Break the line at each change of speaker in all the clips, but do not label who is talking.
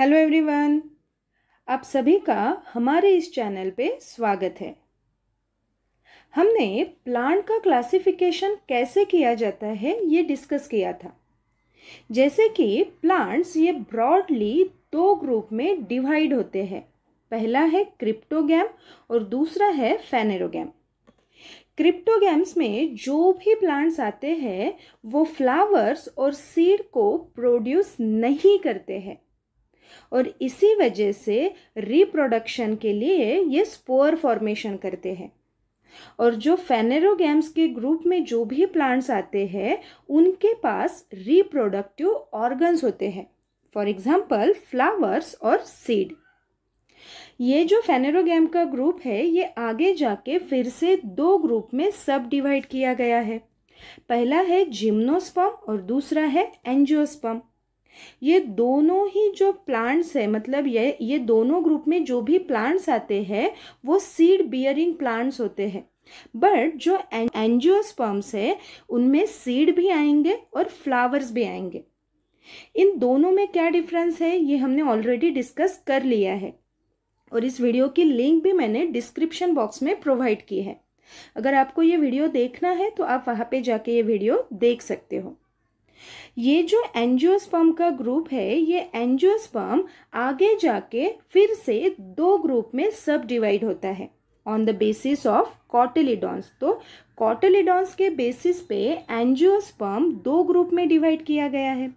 Hello everyone आप सभी का हमारे इस चैनल पे स्वागत है हमने प्लांट का क्लासिफिकेशन कैसे किया जाता है ये डिस्कस किया था जैसे कि प्लांट्स ये ब्रॉडली दो ग्रुप में डिवाइड होते हैं पहला है क्रिप्टोगैम और दूसरा है फेनेरोगैम क्रिप्टोगैम्स में जो भी प्लांट्स आते हैं वो फ्लावर्स और सीड को प्रोड्यूस नहीं करते हैं और इसी वजह से रिप्रोडक्शन के लिए ये स्पोर फॉर्मेशन करते हैं और जो फेनेरोगैम्स के ग्रुप में जो भी प्लांट्स आते हैं उनके पास रिप्रोडक्टिव ऑर्गन्स होते हैं फॉर एग्जाम्पल फ्लावर्स और सीड ये जो फेनेरोगैम का ग्रुप है ये आगे जाके फिर से दो ग्रुप में सब डिवाइड किया गया है पहला है जिम्नोस्पम और दूसरा है एंजियोस्पम्प ये दोनों ही जो प्लांट्स है मतलब ये ये दोनों ग्रुप में जो भी प्लांट्स आते हैं वो सीड बियरिंग प्लांट्स होते हैं बट जो एंजियोस्पर्म्स है उनमें सीड भी आएंगे और फ्लावर्स भी आएंगे इन दोनों में क्या डिफरेंस है ये हमने ऑलरेडी डिस्कस कर लिया है और इस वीडियो की लिंक भी मैंने डिस्क्रिप्शन बॉक्स में प्रोवाइड की है अगर आपको ये वीडियो देखना है तो आप वहाँ पे जाके ये वीडियो देख सकते हो ये जो एंजियोस्पर्म का ग्रुप है ये एंजियोस्पर्म आगे जाके फिर से दो ग्रुप में सब डिवाइड होता है on the basis of cotyledons तो कॉटेलीडॉन्स के बेसिस पे एंजियोस्पर्म दो ग्रुप में डिवाइड किया गया है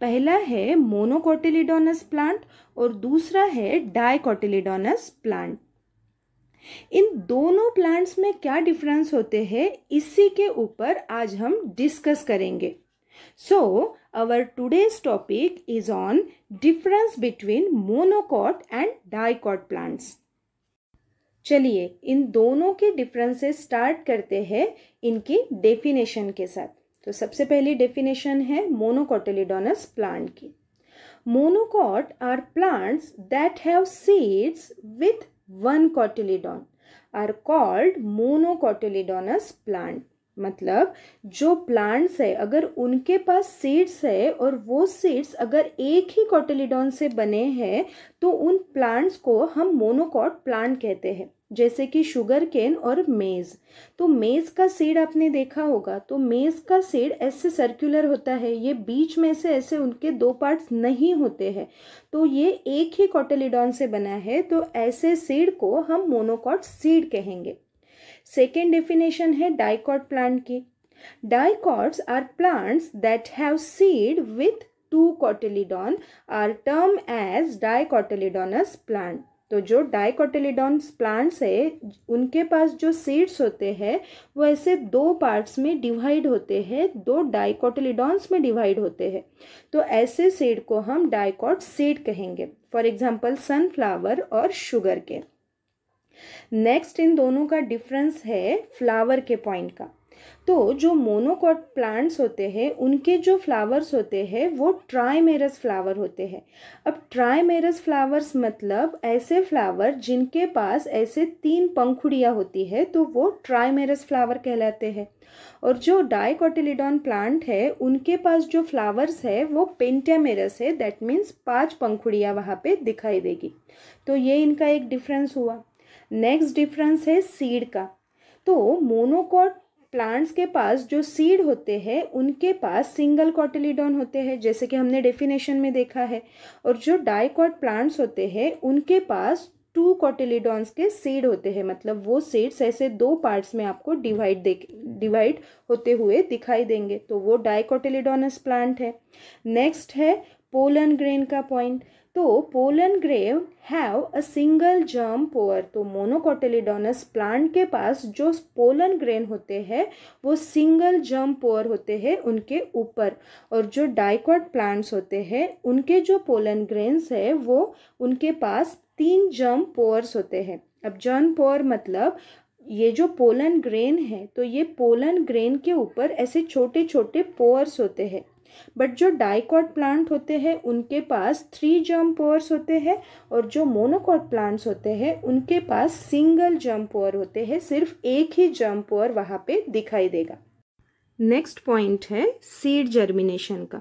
पहला है मोनोकोटिलिडोनस प्लांट और दूसरा है डायकोटिलिडोनस प्लांट इन दोनों प्लांट्स में क्या डिफरेंस होते हैं इसी के ऊपर आज हम डिस्कस करेंगे So, our today's topic is on difference between monocot and dicot plants. चलिए इन दोनों के डिफरेंसेस स्टार्ट करते हैं इनकी डेफिनेशन के साथ तो सबसे पहली डेफिनेशन है मोनोकोटोलिडोनस प्लांट की monocot are plants that have seeds with one cotyledon are called monocotyledonous plant मतलब जो प्लांट्स है अगर उनके पास सीड्स है और वो सीड्स अगर एक ही कॉटिलिडॉन से बने हैं तो उन प्लांट्स को हम मोनोकॉट प्लांट कहते हैं जैसे कि शुगर केन और मेज़ तो मेज़ का सीड आपने देखा होगा तो मेज़ का सीड ऐसे सर्कुलर होता है ये बीच में से ऐसे उनके दो पार्ट्स नहीं होते हैं तो ये एक ही कॉटलिडॉन से बना है तो ऐसे सीड को हम मोनोकॉट सीड कहेंगे सेकेंड डेफिनेशन है डाइकॉट प्लांट की dicots are plants that have seed with two cotyledon are term as dicotyledonous plant तो जो डाइकोटेलिडॉन्स प्लांट्स है उनके पास जो सीड्स होते हैं वो ऐसे दो पार्ट्स में डिवाइड होते हैं दो डाइकोटेलिडॉन्स में डिवाइड होते हैं तो ऐसे सीड को हम डाइकॉट सीड कहेंगे फॉर एग्जांपल सनफ्लावर और शुगर के नेक्स्ट इन दोनों का डिफरेंस है फ्लावर के पॉइंट का तो जो मोनोकॉट प्लांट्स होते हैं उनके जो फ्लावर्स होते हैं वो ट्राईमेरस फ्लावर होते हैं अब ट्राईमेरस फ्लावर्स मतलब ऐसे फ्लावर जिनके पास ऐसे तीन पंखुड़ियाँ होती है तो वो ट्राईमेरस फ्लावर कहलाते हैं और जो डाइकोटिलिडॉन प्लांट है उनके पास जो फ्लावर्स है वो पेंटामेरस है दैट मीन्स पाँच पंखुड़ियाँ वहाँ पर दिखाई देगी तो ये इनका एक डिफ्रेंस हुआ नेक्स्ट डिफरेंस है सीड का तो मोनोकॉट प्लांट्स के पास जो सीड होते हैं उनके पास सिंगल कॉटिलीडॉन होते हैं जैसे कि हमने डेफिनेशन में देखा है और जो डाइकॉट प्लांट्स होते हैं उनके पास टू कॉटिलीडॉन्स के सीड होते हैं मतलब वो सीड्स ऐसे दो पार्ट्स में आपको डिवाइड देख डिवाइड होते हुए दिखाई देंगे तो वो डाइकॉटिलीडोनस प्लांट है नेक्स्ट है पोलन ग्रेन का पॉइंट तो pollen grain have a single germ pore तो मोनोकोटेलीडोनस प्लांट के पास जो पोलन ग्रेन होते हैं वो सिंगल जर्म पोअर होते हैं उनके ऊपर और जो डाइकॉट प्लांट्स होते हैं उनके जो पोलन ग्रेन्स है वो उनके पास तीन जर्म पोअर्स होते हैं अब जर्म पोअर मतलब ये जो पोलन ग्रेन है तो ये पोलन ग्रेन के ऊपर ऐसे छोटे छोटे पोअर्स होते हैं बट जो डाइकॉट प्लांट होते हैं उनके पास थ्री जम पोअर्स होते हैं और जो मोनोकॉट प्लांट्स होते हैं उनके पास सिंगल जम पोअर होते हैं सिर्फ एक ही जम पोअर वहाँ पे दिखाई देगा नेक्स्ट पॉइंट है सीड जर्मिनेशन का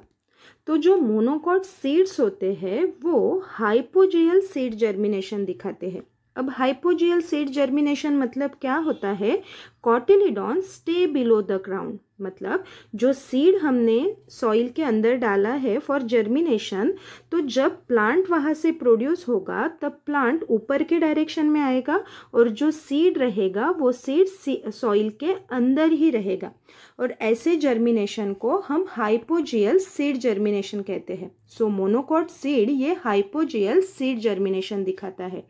तो जो मोनोकॉट सीड्स होते हैं वो हाइपोजियल सीड जर्मिनेशन दिखाते हैं अब हाइपोजियल सीड जर्मिनेशन मतलब क्या होता है cotyledon stay below the ground मतलब जो सीड हमने सॉइल के अंदर डाला है फॉर जर्मिनेशन तो जब प्लांट वहाँ से प्रोड्यूस होगा तब प्लांट ऊपर के डायरेक्शन में आएगा और जो सीड रहेगा वो सीड सॉइल के अंदर ही रहेगा और ऐसे जर्मिनेशन को हम हाइपोजियल सीड जर्मिनेशन कहते हैं सो मोनोकॉट सीड ये हाइपोजियल सीड जर्मिनेशन दिखाता है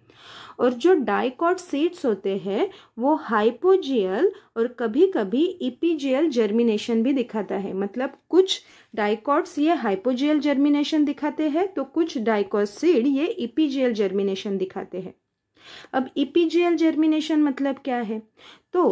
और जो डाइकॉट सीड्स होते हैं वो हाइपोजियल और कभी कभी इपीजियल जर्मिनेशन भी दिखाता है मतलब कुछ डाइकॉट्स ये हाइपोजियल जर्मिनेशन दिखाते हैं तो कुछ डाइकॉट सीड ये इपीजियल जर्मिनेशन दिखाते हैं अब इपीजियल जर्मिनेशन मतलब क्या है तो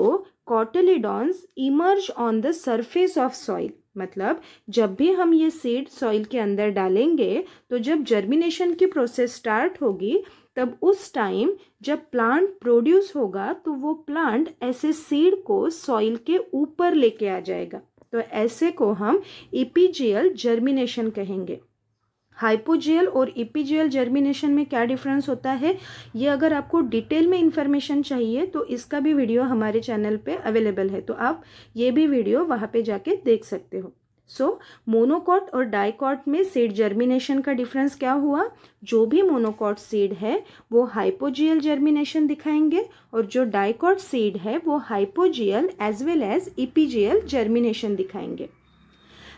cotyledons emerge on the surface of soil मतलब जब भी हम ये सीड सॉइल के अंदर डालेंगे तो जब जर्मिनेशन की प्रोसेस स्टार्ट होगी तब उस टाइम जब प्लांट प्रोड्यूस होगा तो वो प्लांट ऐसे सीड को सॉइल के ऊपर लेके आ जाएगा तो ऐसे को हम इपीजियल जर्मिनेशन कहेंगे हाइपोजियल और इपीजियल जर्मिनेशन में क्या डिफरेंस होता है ये अगर आपको डिटेल में इंफॉर्मेशन चाहिए तो इसका भी वीडियो हमारे चैनल पे अवेलेबल है तो आप ये भी वीडियो वहाँ पे जाके देख सकते हो सो so, मोनोकॉट और डाइकॉट में सीड जर्मिनेशन का डिफरेंस क्या हुआ जो भी मोनोकॉट सीड है वो हाइपोजियल जर्मिनेशन दिखाएंगे और जो डाइकॉट सीड है वो hypogeal as well as epigeal germination दिखाएंगे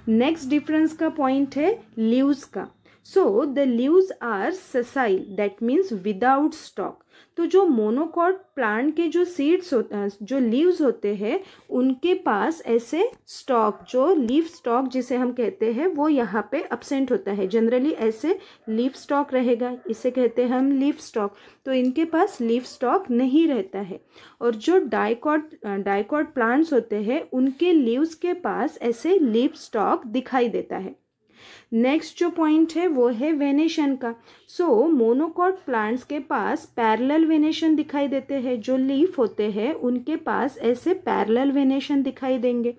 नेक्स्ट डिफरेंस का पॉइंट है लीव्स का so the leaves are sessile that means without stalk तो जो मोनोकॉट प्लांट के जो सीड्स होते जो लीव्स होते हैं उनके पास ऐसे स्टॉक जो लीव स्टॉक जिसे हम कहते हैं वो यहाँ पे अब्सेंट होता है जनरली ऐसे लीव स्टॉक रहेगा इसे कहते हैं हम लीव स्टॉक तो इनके पास लीव स्टॉक नहीं रहता है और जो डाइकॉट डाइकॉट प्लांट्स होते हैं उनके लीव्स के पास ऐसे लीव स्टॉक दिखाई देता है नेक्स्ट जो पॉइंट है वो है वेनेशन का सो मोनोकॉट प्लांट्स के पास पैरेलल वेनेशन दिखाई देते हैं जो लीफ होते हैं उनके पास ऐसे पैरेलल वेनेशन दिखाई देंगे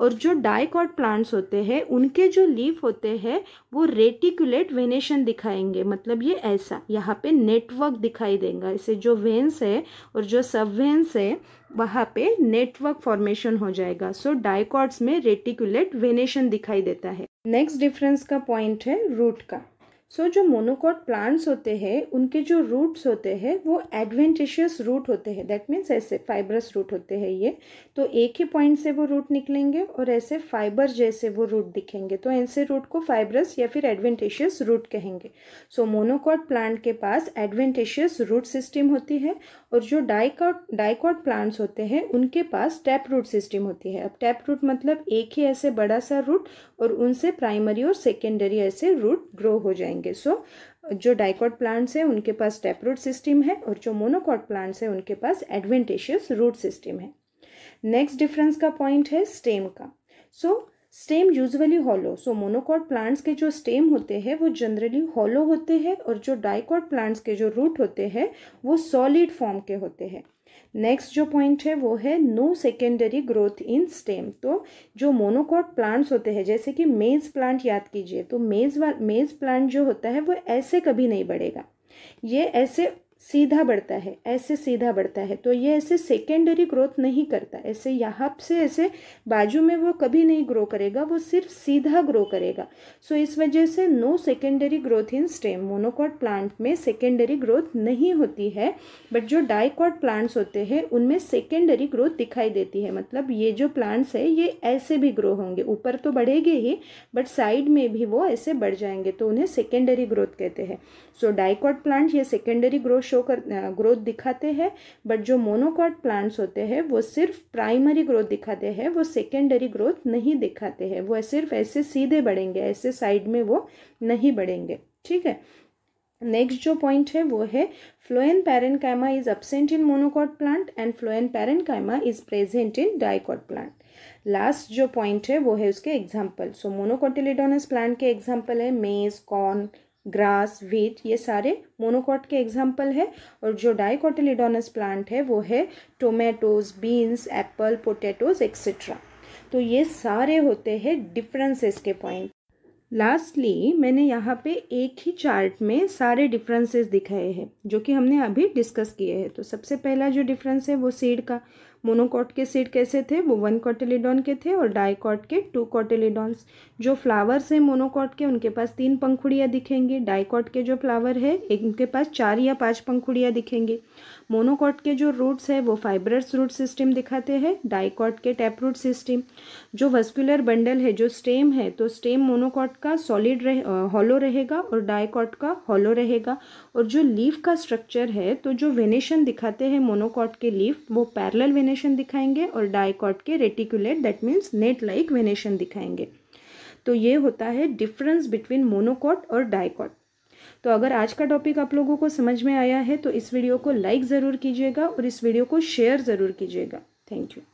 और जो डाइकॉट प्लांट्स होते हैं उनके जो लीफ होते हैं वो रेटिकुलेट वेनेशन दिखाएंगे मतलब ये ऐसा यहाँ पे नेटवर्क दिखाई देगा ऐसे जो वेन्स है और जो सब वेंस है वहाँ पे नेटवर्क फॉर्मेशन हो जाएगा सो so, डायकॉर्ड्स में रेटिकुलेट वेनेशन दिखाई देता है नेक्स्ट डिफरेंस का पॉइंट है रूट का सो so, जो मोनोकॉट प्लांट्स होते हैं उनके जो रूट्स होते हैं वो एडवेंटिशियस रूट होते हैं दैट मीन्स ऐसे फाइबरस रूट होते हैं ये तो एक ही पॉइंट से वो रूट निकलेंगे और ऐसे फाइबर जैसे वो रूट दिखेंगे तो ऐसे रूट को फाइबरस या फिर एडवेंटिशियस रूट कहेंगे सो मोनोकॉट प्लांट के पास एडवेंटिशियस रूट सिस्टम होती है और जो डाइकॉट डाइकॉट प्लांट्स होते हैं उनके पास टैप रूट सिस्टम होती है अब टैप रूट मतलब एक ही ऐसे बड़ा सा रूट और उनसे प्राइमरी और सेकेंडरी ऐसे रूट ग्रो हो जाएंगे करेंगे सो so, जो डाइकॉट प्लांट्स हैं उनके पास टैप रूट सिस्टम है और जो मोनोकॉट प्लांट्स हैं उनके पास एडवेंटेशियस रूट सिस्टम है नेक्स्ट डिफरेंस का पॉइंट है स्टेम का so so, stem usually hollow so monocot plants के जो स्टेम होते हैं वो जनरली हॉलो होते हैं और जो डाइकॉट प्लांट्स के जो रूट होते हैं वो सॉलिड फॉर्म के होते हैं नेक्स्ट जो पॉइंट है वो है no secondary growth in stem तो जो मोनोकॉट प्लांट्स होते हैं जैसे कि मेज़ प्लांट याद कीजिए तो मेज़ मेज़ प्लांट जो होता है वो ऐसे कभी नहीं बढ़ेगा ये ऐसे सीधा बढ़ता है ऐसे सीधा बढ़ता है तो ये ऐसे सेकेंडरी ग्रोथ नहीं करता ऐसे यहाँ से ऐसे बाजू में वो कभी नहीं ग्रो करेगा वो सिर्फ सीधा ग्रो करेगा सो इस वजह से no secondary growth in stem monocot plant में सेकेंडरी ग्रोथ नहीं होती है बट जो डाइकॉट प्लांट्स होते हैं उनमें सेकेंडरी ग्रोथ दिखाई देती है मतलब ये जो प्लांट्स है ये ऐसे भी ग्रो होंगे ऊपर तो बढ़ेंगे ही बट साइड में भी वो ऐसे बढ़ जाएंगे तो उन्हें सेकेंडरी ग्रोथ कहते हैं सो डाइकॉट प्लांट ये सेकेंडरी ग्रोथ शो कर ग्रोथ दिखाते हैं बट जो मोनोकॉट प्लांट्स होते हैं वो सिर्फ प्राइमरी ग्रोथ दिखाते हैं वो सेकेंडरी ग्रोथ नहीं दिखाते हैं वो सिर्फ ऐसे सीधे बढ़ेंगे ऐसे साइड में वो नहीं बढ़ेंगे ठीक है नेक्स्ट जो पॉइंट है वो है phloem parenchyma is absent in monocot plant and phloem parenchyma is present in dicot plant last जो पॉइंट है वो है उसके एग्जाम्पल सो मोनोकोटिलेडोनस प्लांट के एग्जाम्पल है मेज कॉर्न ग्रास वीट ये सारे मोनोकॉट के एग्जाम्पल है और जो डाइकोटिलीडोनस प्लांट है वो है tomatoes beans apple potatoes etcetera तो ये सारे होते हैं डिफरेंसेस के पॉइंट लास्टली मैंने यहाँ पे एक ही चार्ट में सारे डिफरेंसेस दिखाए हैं जो कि हमने अभी डिस्कस किए हैं तो सबसे पहला जो डिफरेंस है वो सीड का मोनोकॉट के सीड कैसे थे वो वन कॉटेलिडॉन के थे और डाइकॉट के टू कॉटेलिडॉन्स जो फ्लावर्स हैं मोनोकॉट के उनके पास तीन पंखुड़ियाँ दिखेंगी डाइकॉट के जो फ्लावर है एक उनके पास चार या पाँच पंखुड़ियाँ दिखेंगी मोनोकॉट के जो रूट्स है वो फाइब्रस रूट सिस्टम दिखाते हैं डाइकॉट के टैप रूट सिस्टम जो वस्कुलर बंडल है जो स्टेम है तो स्टेम मोनोकॉट का सॉलिड रहे हॉलो रहेगा और डाईकॉट का हॉलो रहेगा और जो लीफ का स्ट्रक्चर है तो जो वेनेशन दिखाते हैं मोनोकॉट के लीफ वो पैरल वेनेशन वेनेशन दिखाएंगे और डाइकॉट के reticulate that means net like venation दिखाएंगे तो ये होता है डिफरेंस बिटवीन मोनोकॉट और डाइकॉट तो अगर आज का टॉपिक आप लोगों को समझ में आया है तो इस वीडियो को लाइक ज़रूर कीजिएगा और इस वीडियो को शेयर ज़रूर कीजिएगा थैंक यू